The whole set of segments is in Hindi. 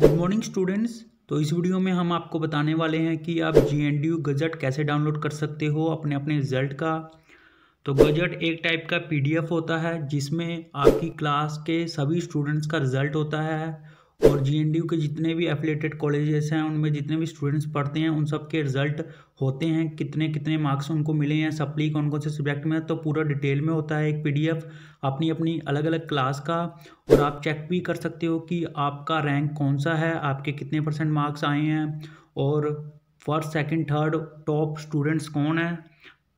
गुड मॉर्निंग स्टूडेंट्स तो इस वीडियो में हम आपको बताने वाले हैं कि आप G N D U gazette कैसे डाउनलोड कर सकते हो अपने अपने रिजल्ट का तो गजट एक टाइप का पी डी एफ होता है जिसमें आपकी क्लास के सभी स्टूडेंट्स का रिजल्ट होता है और जी के जितने भी एफिलेटेड कॉलेजेस हैं उनमें जितने भी स्टूडेंट्स पढ़ते हैं उन सब के रिजल्ट होते हैं कितने कितने मार्क्स उनको मिले हैं सप्ली कौन कौन से सब्जेक्ट में तो पूरा डिटेल में होता है एक पीडीएफ अपनी अपनी अलग अलग क्लास का और आप चेक भी कर सकते हो कि आपका रैंक कौन सा है आपके कितने परसेंट मार्क्स आए हैं और first second third top students कौन है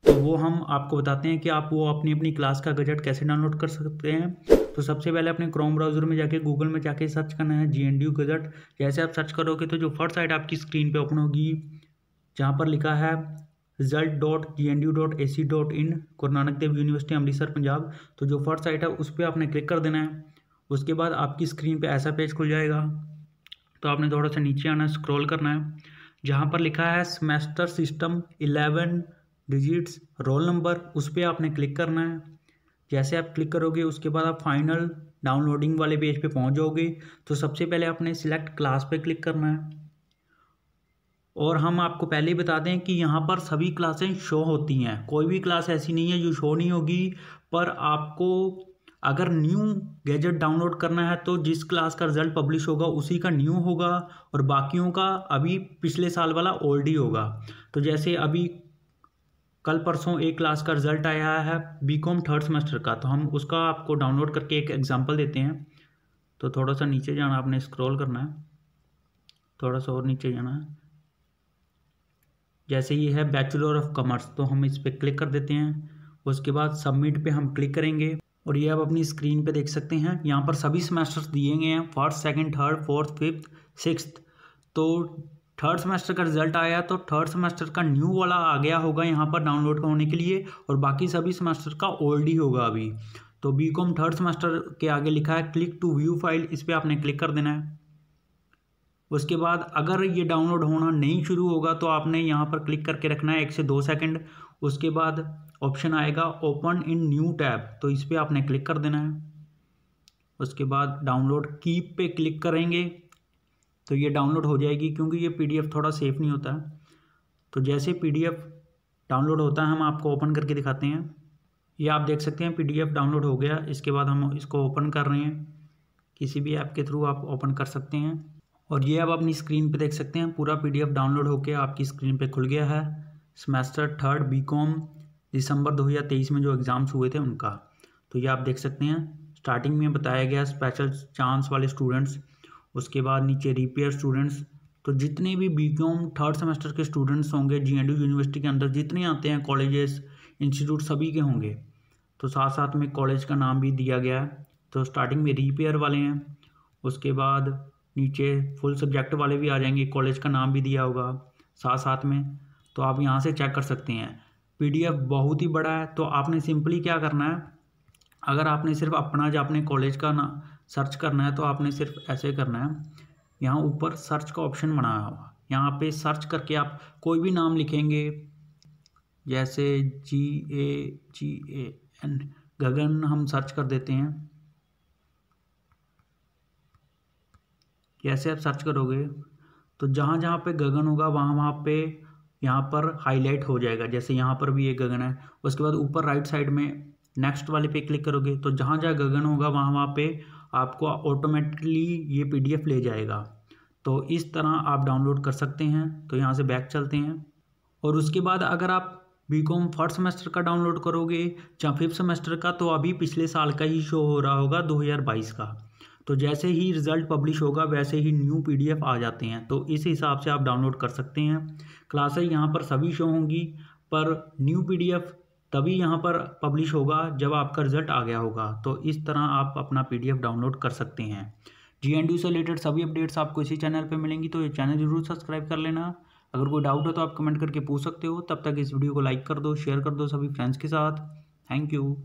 तो वो हम आपको बताते हैं कि आप वो अपनी अपनी क्लास का गजट कैसे डाउनलोड कर सकते हैं तो सबसे पहले अपने क्रोम ब्राउजर में जाके गूगल में जाके सर्च करना है G N D U gazette जैसे आप सर्च करोगे तो जो फर्स्ट साइट आपकी स्क्रीन पे ओपन होगी जहाँ पर लिखा है result dot G N D dot A C dot in Guru Nanak Dev university Amritsar Punjab तो जो फर्स्ट साइट है उस पर आपने क्लिक कर देना है उसके बाद आपकी स्क्रीन पे ऐसा पेज खुल जाएगा तो आपने थोड़ा सा नीचे आना है स्क्रॉल करना है जहाँ पर लिखा है semester system eleven digits roll number उस पर आपने क्लिक करना है जैसे आप क्लिक करोगे उसके बाद आप फाइनल डाउनलोडिंग वाले पेज पे पहुंच जाओगे तो सबसे पहले आपने सिलेक्ट क्लास पे क्लिक करना है और हम आपको पहले ही बता दें कि यहाँ पर सभी क्लासें शो होती हैं कोई भी क्लास ऐसी नहीं है जो शो नहीं होगी पर आपको अगर न्यू गैजेट डाउनलोड करना है तो जिस क्लास का रिजल्ट पब्लिश होगा उसी का न्यू होगा और बाकियों का अभी पिछले साल वाला ओल्ड ही होगा तो जैसे अभी कल परसों एक क्लास का रिजल्ट आया है बी कॉम थर्ड सेमेस्टर का तो हम उसका आपको डाउनलोड करके एक एग्जाम्पल देते हैं तो थोड़ा सा नीचे जाना आपने स्क्रॉल करना है थोड़ा सा और नीचे जाना है जैसे ये है बैचलर ऑफ कॉमर्स तो हम इस पर क्लिक कर देते हैं उसके बाद सबमिट पे हम क्लिक करेंगे और ये आप अपनी स्क्रीन पे देख सकते हैं यहाँ पर सभी सेमेस्टर्स दिए गए हैं first second third fourth fifth six तो थर्ड सेमेस्टर का रिजल्ट आया तो थर्ड सेमेस्टर का न्यू वाला आ गया होगा यहाँ पर डाउनलोड होने के लिए और बाकी सभी सेमेस्टर का ओल्ड ही होगा अभी तो बी कॉम थर्ड सेमेस्टर के आगे लिखा है क्लिक टू व्यू फाइल इस पर आपने क्लिक कर देना है उसके बाद अगर ये डाउनलोड होना नहीं शुरू होगा तो आपने यहाँ पर क्लिक करके रखना है एक से दो सेकंड उसके बाद ऑप्शन आएगा ओपन इन न्यू टैब तो इस पर आपने क्लिक कर देना है उसके बाद डाउनलोड कीप पे क्लिक करेंगे तो ये डाउनलोड हो जाएगी क्योंकि ये पीडीएफ थोड़ा सेफ नहीं होता तो जैसे पीडीएफ डाउनलोड होता है हम आपको ओपन करके दिखाते हैं ये आप देख सकते हैं पीडीएफ डाउनलोड हो गया इसके बाद हम इसको ओपन कर रहे हैं किसी भी ऐप के थ्रू आप ओपन कर सकते हैं और ये आप अपनी स्क्रीन पे देख सकते हैं पूरा पी डाउनलोड होकर आपकी स्क्रीन पे खुल गया है सेमेस्टर थर्ड बीकॉम दिसंबर 2023 में जो एग्ज़ाम्स हुए थे उनका तो ये आप देख सकते हैं स्टार्टिंग में बताया गया स्पेशल चांस वाले स्टूडेंट्स उसके बाद नीचे रिपेयर स्टूडेंट्स तो जितने भी बी कॉम थर्ड सेमेस्टर के स्टूडेंट्स होंगे जी यूनिवर्सिटी के अंदर जितने आते हैं कॉलेजेस इंस्टीट्यूट सभी के होंगे तो साथ साथ में कॉलेज का नाम भी दिया गया है तो स्टार्टिंग में रिपेयर वाले हैं उसके बाद नीचे फुल सब्जेक्ट वाले भी आ जाएंगे कॉलेज का नाम भी दिया होगा साथ साथ में तो आप यहाँ से चेक कर सकते हैं पी बहुत ही बड़ा है तो आपने सिंपली क्या करना है अगर आपने सिर्फ अपना जो अपने कॉलेज का ना सर्च करना है तो आपने सिर्फ ऐसे करना है यहाँ ऊपर सर्च का ऑप्शन बनाया हुआ यहाँ पे सर्च करके आप कोई भी नाम लिखेंगे जैसे जी ए जी ए एन गगन हम सर्च कर देते हैं जैसे आप सर्च करोगे तो जहाँ जहाँ पे गगन होगा वहाँ वहाँ पे यहाँ पर हाईलाइट हो जाएगा जैसे यहाँ पर भी एक गगन है उसके बाद ऊपर राइट साइड में नेक्स्ट वाले पे क्लिक करोगे तो जहाँ जहाँ गगन होगा वहाँ वहाँ पे आपको ऑटोमेटिकली ये पी ले जाएगा तो इस तरह आप डाउनलोड कर सकते हैं तो यहाँ से बैक चलते हैं और उसके बाद अगर आप बी कॉम फर्स्ट सेमेस्टर का डाउनलोड करोगे या फिफ्थ सेमेस्टर का तो अभी पिछले साल का ही शो हो रहा होगा 2022 का तो जैसे ही रिज़ल्ट पब्लिश होगा वैसे ही न्यू पीडीएफ आ जाते हैं तो इस हिसाब से आप डाउनलोड कर सकते हैं क्लासेस यहाँ पर सभी शो होंगी पर न्यू पीडीएफ तभी यहाँ पर पब्लिश होगा जब आपका रिजल्ट आ गया होगा तो इस तरह आप अपना पीडीएफ डाउनलोड कर सकते हैं जी से रिलेटेड सभी अपडेट्स आपको इसी चैनल पर मिलेंगी तो ये चैनल जरूर सब्सक्राइब कर लेना अगर कोई डाउट हो तो आप कमेंट करके पूछ सकते हो तब तक इस वीडियो को लाइक कर दो शेयर कर दो सभी फ्रेंड्स के साथ थैंक यू